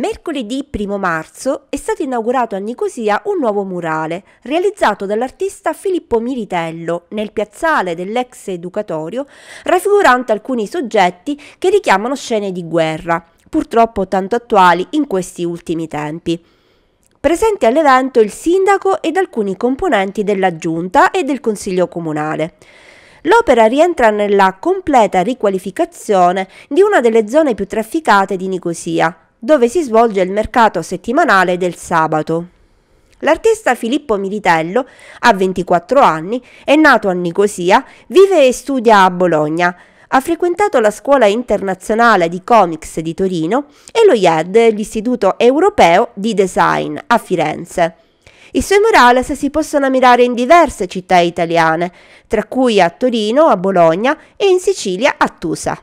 Mercoledì 1 marzo è stato inaugurato a Nicosia un nuovo murale, realizzato dall'artista Filippo Militello nel piazzale dell'ex educatorio, raffigurante alcuni soggetti che richiamano scene di guerra, purtroppo tanto attuali in questi ultimi tempi. Presenti all'evento il sindaco ed alcuni componenti della giunta e del consiglio comunale. L'opera rientra nella completa riqualificazione di una delle zone più trafficate di Nicosia, dove si svolge il mercato settimanale del sabato. L'artista Filippo Militello a 24 anni, è nato a Nicosia, vive e studia a Bologna. Ha frequentato la Scuola Internazionale di Comics di Torino e lo IED, l'Istituto Europeo di Design, a Firenze. I suoi murales si possono ammirare in diverse città italiane, tra cui a Torino, a Bologna e in Sicilia a Tusa.